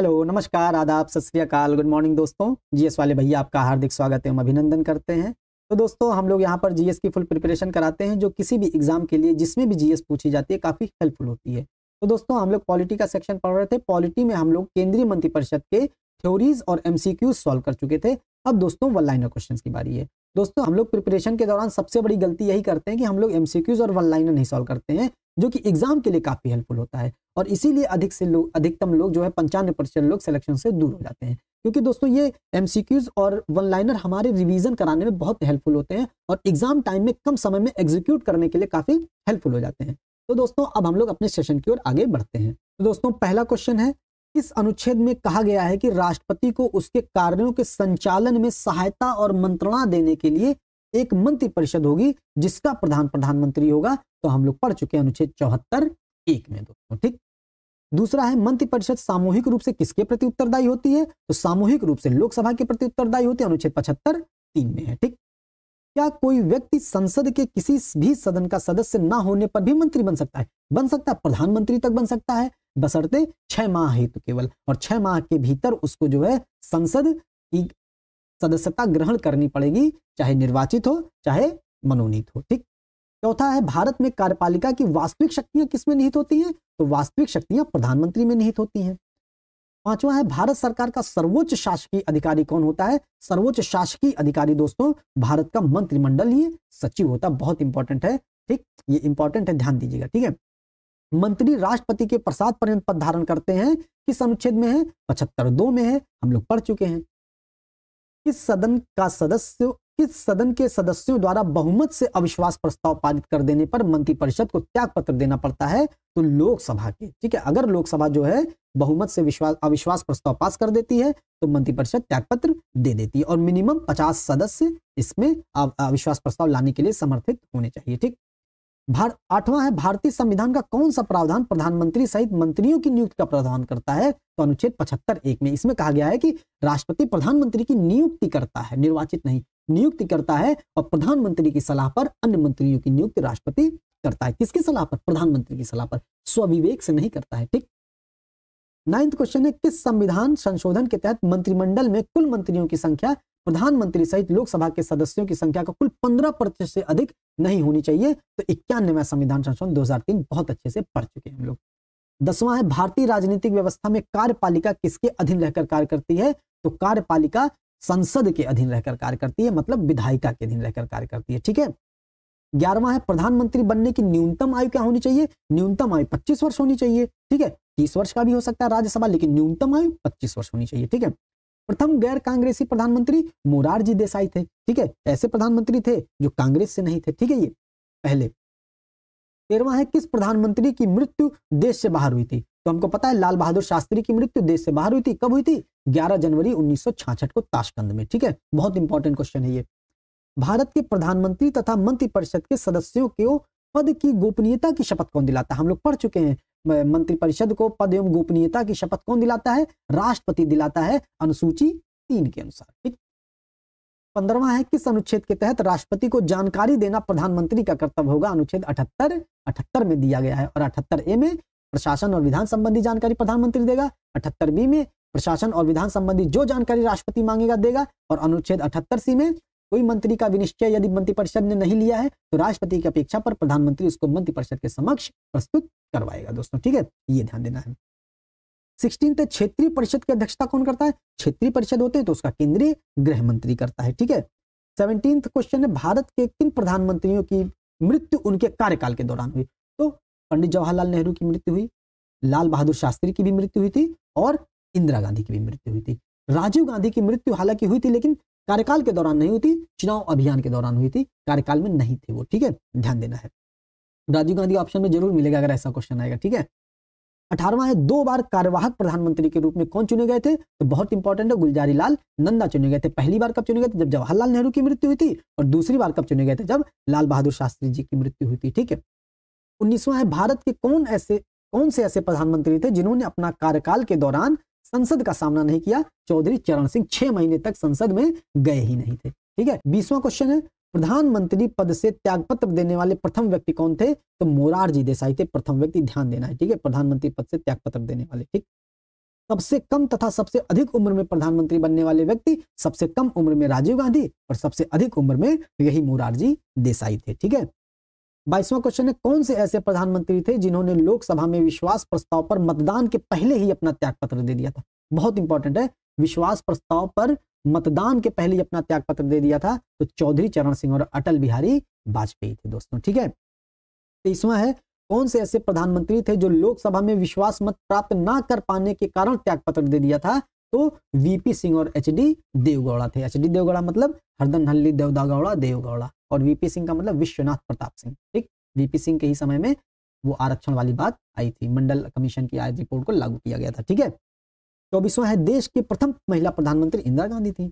hello नमस्कार आदाब सत श्रीकाल गुड मॉर्निंग दोस्तों जीएस वाले भैया आपका हार्दिक स्वागत है हम अभिनंदन करते हैं तो दोस्तों हम लोग यहाँ पर जीएस की फुल प्रिपरेशन कराते हैं जो किसी भी एग्जाम के लिए जिसमें भी जीएस पूछी जाती है काफ़ी हेल्पफुल होती है तो दोस्तों हम लोग पॉलिटी का सेक्शन पढ़ रहे थे पॉलिटी में हम लोग केंद्रीय मंत्रिपरिषद के थ्योरीज और एमसीक्यू सॉल्व कर चुके थे अब दोस्तों वन लाइनर क्वेश्चन की बारी है दोस्तों हम लोग प्रिपरेशन के दौरान सबसे बड़ी गलती यही करते हैं कि हम लोग एमसीक्यूज और वन लाइनर नहीं सॉल्व करते हैं जो कि एग्जाम के लिए काफी हेल्पफुल होता है और इसीलिए अधिक से लोग अधिकतम लोग जो है पंचानवे परसेंट लोग सिलेक्शन से दूर हो जाते हैं क्योंकि दोस्तों ये एम और वन लाइनर हमारे रिवीजन कराने में बहुत हेल्पफुल होते हैं और एग्जाम टाइम में कम समय में एग्जीक्यूट करने के लिए काफ़ी हेल्पफुल हो जाते हैं तो दोस्तों अब हम लोग अपने सेशन की ओर आगे बढ़ते हैं तो दोस्तों पहला क्वेश्चन है इस अनुच्छेद में कहा गया है कि राष्ट्रपति को उसके कार्यों के संचालन में सहायता और मंत्रणा देने के लिए एक मंत्रिपरिषद होगी जिसका प्रधान प्रधानमंत्री होगा तो हम लोग पढ़ चुके हैं अनुच्छेद चौहत्तर एक में दोस्तों ठीक दूसरा है मंत्रिपरिषद सामूहिक रूप से किसके प्रति उत्तरदायी होती है तो सामूहिक रूप से लोकसभा के प्रति उत्तरदायी होती है अनुच्छेद पचहत्तर तीन में है ठीक क्या कोई व्यक्ति संसद के किसी भी सदन का सदस्य ना होने पर भी मंत्री बन सकता है बन सकता है प्रधानमंत्री तक बन सकता है बसरते छह माह हेतु केवल और छह माह के भीतर उसको जो है संसद की सदस्यता ग्रहण करनी पड़ेगी चाहे निर्वाचित हो चाहे मनोनीत हो ठीक चौथा है भारत में कार्यपालिका की वास्तविक शक्तियां किसमें निहित होती हैं तो वास्तविक शक्तियां प्रधानमंत्री में निहित होती हैं पांचवा है भारत सरकार का सर्वोच्च शासकीय अधिकारी कौन होता है सर्वोच्च शासकीय अधिकारी दोस्तों भारत का मंत्रिमंडल ही सचिव होता बहुत इंपॉर्टेंट है ठीक ये इंपॉर्टेंट है ध्यान दीजिएगा ठीक है मंत्री राष्ट्रपति के प्रसाद पर्यंत पद धारण करते हैं किस अनुच्छेद में है पचहत्तर दो में है हम लोग पढ़ चुके हैं किस सदन का सदस्य कि सदन के सदस्यों द्वारा बहुमत से अविश्वास प्रस्ताव पारित कर देने पर मंत्रिपरिषद को त्याग पत्र देना पड़ता है तो लोकसभा के ठीक है अगर लोकसभा जो है बहुमत से विश्वास अविश्वास प्रस्ताव पास कर देती है तो मंत्रिपरिषद त्याग पत्र दे देती है और मिनिमम पचास सदस्य इसमें अविश्वास प्रस्ताव लाने के लिए समर्थित होने चाहिए ठीक भार आठवां है भारतीय संविधान का कौन सा प्रावधान प्रधानमंत्री सहित मंत्रियों की नियुक्ति का प्रावधान करता है तो अनुच्छेद पचहत्तर एक में इसमें कहा गया है कि राष्ट्रपति प्रधानमंत्री की नियुक्ति करता है निर्वाचित नहीं नियुक्ति करता है और प्रधानमंत्री की सलाह पर अन्य मंत्रियों की नियुक्ति राष्ट्रपति करता है किसकी सलाह पर प्रधानमंत्री की सलाह पर स्वविवेक से नहीं करता है ठीक नाइन्थ क्वेश्चन है किस संविधान संशोधन के तहत मंत्रिमंडल में कुल मंत्रियों की संख्या प्रधानमंत्री सहित लोकसभा के सदस्यों की संख्या का कुल पंद्रह प्रतिशत से अधिक नहीं होनी चाहिए तो इक्यानवे संविधान संशोधन 2003 बहुत अच्छे से पढ़ चुके हैं हम लोग दसवां है भारतीय राजनीतिक व्यवस्था में कार्यपालिका किसके अधीन रहकर कार्य करती है तो कार्यपालिका संसद के अधीन रहकर कार्य करती है मतलब विधायिका के अधीन रहकर कार्य करती है ठीक है ग्यारहवा है प्रधानमंत्री बनने की न्यूनतम आयु क्या होनी चाहिए न्यूनतम आयु पच्चीस वर्ष होनी चाहिए ठीक है तीस वर्ष का भी हो सकता है राज्यसभा लेकिन न्यूनतम आयु पच्चीस वर्ष होनी चाहिए ठीक है प्रथम गैर कांग्रेसी प्रधानमंत्री मोरारजी देसाई थे ठीक है ऐसे प्रधानमंत्री थे जो कांग्रेस से नहीं थे ठीक है ये पहले तेरवा है किस प्रधानमंत्री की मृत्यु देश से बाहर हुई थी तो हमको पता है लाल बहादुर शास्त्री की मृत्यु देश से बाहर हुई थी कब हुई थी 11 जनवरी 1966 को ताशकंद में ठीक है बहुत इंपॉर्टेंट क्वेश्चन है ये भारत के प्रधानमंत्री तथा मंत्रिपरिषद के सदस्यों के पद की गोपनीयता की शपथ कौन दिलाता है हम लोग पढ़ चुके हैं मंत्रिपरिषद को पद एवं गोपनीयता की शपथ कौन दिलाता है राष्ट्रपति दिलाता है अनुसूची तीन के अनुसार ठीक पंद्रवा है किस अनुच्छेद के तहत राष्ट्रपति को जानकारी देना प्रधानमंत्री का कर्तव्य होगा अनुच्छेद अठहत्तर अठहत्तर में दिया गया है और अठहत्तर ए में प्रशासन और विधान संबंधी जानकारी प्रधानमंत्री देगा अठहत्तर बी में प्रशासन और विधान संबंधी जो जानकारी राष्ट्रपति मांगेगा देगा और अनुच्छेद अठहत्तर सी में कोई मंत्री का विनिश्चय यदि मंत्रिपरिषद ने नहीं लिया है तो राष्ट्रपति की अपेक्षा पर प्रधानमंत्री उसको मंत्रिपरिषद के समक्ष प्रस्तुत करवाएगा दोस्तों ठीक है ये ध्यान देना है सिक्सटीन तो क्षेत्रीय परिषद की अध्यक्षता कौन करता है क्षेत्रीय परिषद होते हैं तो उसका केंद्रीय गृह मंत्री करता है ठीक है सेवनटीन क्वेश्चन है भारत के किन प्रधानमंत्रियों की मृत्यु उनके कार्यकाल के दौरान हुई तो पंडित जवाहरलाल नेहरू की मृत्यु हुई लाल बहादुर शास्त्री की भी मृत्यु हुई थी और इंदिरा गांधी की भी मृत्यु हुई थी राजीव गांधी की मृत्यु हालांकि हुई थी लेकिन कार्यकाल के दौरान नहीं हुई थी चुनाव अभियान के दौरान हुई थी कार्यकाल में नहीं थी वो ठीक है ध्यान देना है राजीव गांधी ऑप्शन में जरूर मिलेगा अगर ऐसा क्वेश्चन आएगा ठीक है अठारवा है दो बार कार्यवाहक प्रधानमंत्री के रूप में कौन चुने गए थे तो बहुत इंपॉर्टेंट है गुलजारी लाल नंदा चुने गए थे पहली बार कब चुने गए थे जब जवाहरलाल नेहरू की मृत्यु हुई थी और दूसरी बार कब चुने गए थे जब लाल बहादुर शास्त्री जी की मृत्यु हुई थी ठीक है उन्नीसवा है भारत के कौन ऐसे कौन से ऐसे प्रधानमंत्री थे जिन्होंने अपना कार्यकाल के दौरान संसद का सामना नहीं किया चौधरी चरण सिंह छह महीने तक संसद में गए ही नहीं थे ठीक है बीसवा क्वेश्चन है प्रधानमंत्री पद से त्यागपत्र देने वाले प्रथम व्यक्ति कौन थे तो मोरारजी देसाई थे प्रथम व्यक्ति ध्यान देना है ठीक है प्रधानमंत्री पद से त्यागपत्र देने वाले ठीक सबसे कम तथा सबसे अधिक उम्र में प्रधानमंत्री बनने वाले व्यक्ति सबसे कम उम्र में राजीव गांधी और सबसे अधिक उम्र में यही मोरारजी देसाई थे ठीक है बाईसवां क्वेश्चन है कौन से ऐसे प्रधानमंत्री थे जिन्होंने लोकसभा में विश्वास प्रस्ताव पर मतदान के पहले ही अपना त्याग पत्र दे दिया था बहुत इंपॉर्टेंट है विश्वास प्रस्ताव पर मतदान के पहले ही अपना त्याग पत्र दे दिया था तो चौधरी चरण सिंह और अटल बिहारी वाजपेयी थे दोस्तों ठीक है तेईसवा है कौन से ऐसे प्रधानमंत्री थे जो लोकसभा में विश्वास मत प्राप्त ना कर पाने के कारण त्याग पत्र दे दिया था तो वीपी सिंह और एच डी देवगौड़ा थे एच डी देवगौड़ा मतलब हरदन हल्ली देवदागौड़ा देवगौड़ा और वीपी सिंह का मतलब विश्वनाथ प्रताप सिंह ठीक वीपी सिंह के ही समय में वो आरक्षण वाली बात आई थी मंडल कमीशन की आय रिपोर्ट को लागू किया गया था ठीक है चौबीसवा है देश की प्रथम महिला प्रधानमंत्री इंदिरा गांधी थी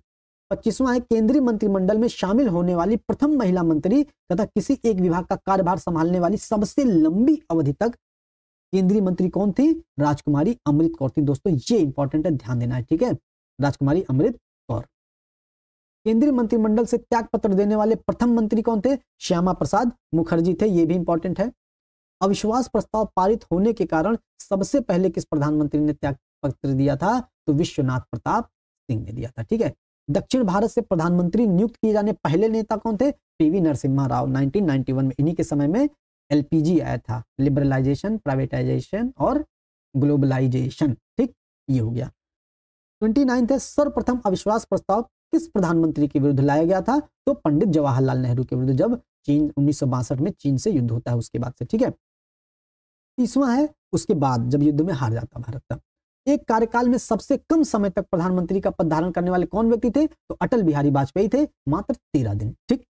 पच्चीसवा है केंद्रीय मंत्रिमंडल में शामिल होने वाली प्रथम महिला मंत्री तथा किसी एक विभाग का कार्यभार संभालने वाली सबसे लंबी अवधि तक केंद्रीय मंत्री कौन थी राजकुमारी अमृत कौर थी दोस्तों ये इंपॉर्टेंट है ध्यान देना है ठीक है राजकुमारी अमृत केंद्रीय मंत्रिमंडल से त्याग पत्र देने वाले प्रथम मंत्री कौन थे श्यामा प्रसाद मुखर्जी थे ये भी इंपॉर्टेंट है अविश्वास प्रस्ताव पारित होने के कारण सबसे पहले किस प्रधानमंत्री ने त्याग पत्र दिया था तो विश्वनाथ प्रताप सिंह ने दिया था ठीक है दक्षिण भारत से प्रधानमंत्री नियुक्त किए जाने पहले नेता कौन थे पीवी नरसिम्हा राव 1991 में इन्हीं के समय में एलपीजी आया था लिबरलाइजेशन प्राइवेटाइजेशन और ग्लोबलाइजेशन ठीक ये हो गया ट्वेंटी नाइन्थ सर्वप्रथम अविश्वास प्रस्ताव किस प्रधानमंत्री के विरुद्ध लाया गया था तो पंडित जवाहरलाल नेहरू के विरुद्ध जब चीन उन्नीस में चीन से युद्ध होता है उसके बाद से ठीक है तीसवा है उसके बाद जब युद्ध में हार जाता भारत का एक कार्यकाल में सबसे कम समय तक प्रधानमंत्री का पद धारण करने वाले कौन व्यक्ति थे तो अटल बिहारी वाजपेयी थे मात्र तेरह दिन ठीक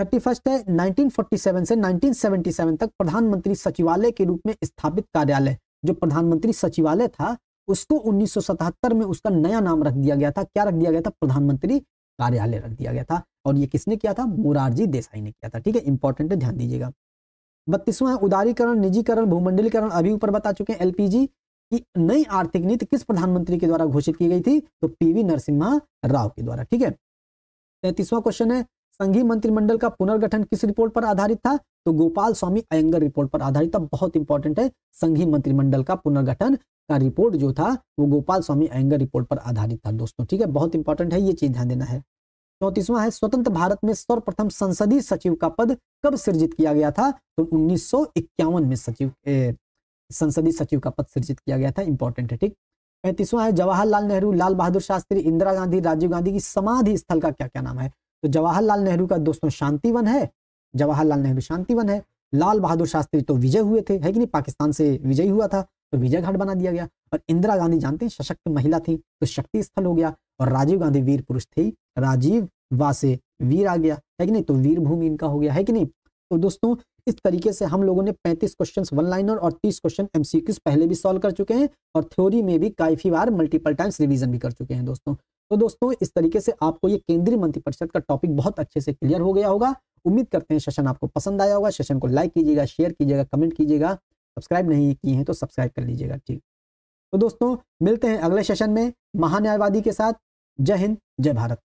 थर्टी फर्स्ट है 1947 से 1977 तक प्रधानमंत्री सचिवालय के रूप में स्थापित कार्यालय जो प्रधानमंत्री सचिवालय था उसको 1977 में उसका नया नाम रख दिया गया था क्या रख दिया गया था प्रधानमंत्री कार्यालय रख दिया गया था और ये किसने किया था मुरारजी देसाई ने किया था ठीक है इंपॉर्टेंट है ध्यान दीजिएगा बत्तीसवा उदारीकरण निजीकरण भूमंडलीकरण अभी ऊपर बता चुके हैं एलपीजी की नई आर्थिक नीति किस प्रधानमंत्री के द्वारा घोषित की गई थी तो पीवी नरसिम्हा राव के द्वारा ठीक है तैतीसवा क्वेश्चन है संघीय मंत्रिमंडल का पुनर्गठन किस रिपोर्ट पर आधारित था तो गोपाल स्वामी अयंगर रिपोर्ट पर आधारित था बहुत इंपॉर्टेंट है संघीय मंत्रिमंडल का पुनर्गठन का रिपोर्ट जो था वो गोपाल स्वामी अयंगर रिपोर्ट पर आधारित था दोस्तों ठीक है बहुत इंपॉर्टेंट है ये चीज ध्यान देना है चौतीसवां है स्वतंत्र भारत में सर्वप्रथम संसदीय सचिव का पद कब सृजित किया गया था तो उन्नीस में सचिव संसदीय सचिव का पद सृजित किया गया था इंपॉर्टेंट है ठीक पैंतीसवां है जवाहरलाल नेहरू लाल बहादुर शास्त्री इंदिरा गांधी राजीव गांधी की समाधि स्थल का क्या क्या नाम है तो जवाहरलाल नेहरू का दोस्तों शांतिवन है जवाहरलाल नेहरू शांतिवन है लाल बहादुर शास्त्री तो विजय हुए थे है कि नहीं पाकिस्तान से विजय हुआ था तो विजय घाट बना दिया गया और इंदिरा गांधी जानते हैं सशक्त महिला थी तो शक्ति स्थल हो गया और राजीव गांधी वीर पुरुष थे राजीव वा से वीर आ गया है कि नहीं तो वीर भूमि इनका हो गया है कि नहीं तो दोस्तों इस तरीके से हम लोगों ने 35 क्वेश्चन वन लाइनर और 30 क्वेश्चन एमसीक्यूज पहले भी सॉल्व कर चुके हैं और थ्योरी में भी काफी बार मल्टीपल टाइम्स रिवीजन भी कर चुके हैं दोस्तों तो दोस्तों इस तरीके से आपको ये केंद्रीय मंत्रिपरिषद का टॉपिक बहुत अच्छे से क्लियर हो गया होगा उम्मीद करते हैं सेशन आपको पसंद आया होगा सेशन को लाइक कीजिएगा शेयर कीजिएगा कमेंट कीजिएगा सब्सक्राइब नहीं किए हैं तो सब्सक्राइब कर लीजिएगा ठीक तो दोस्तों मिलते हैं अगले सेशन में महान्यायवादी के साथ जय हिंद जय भारत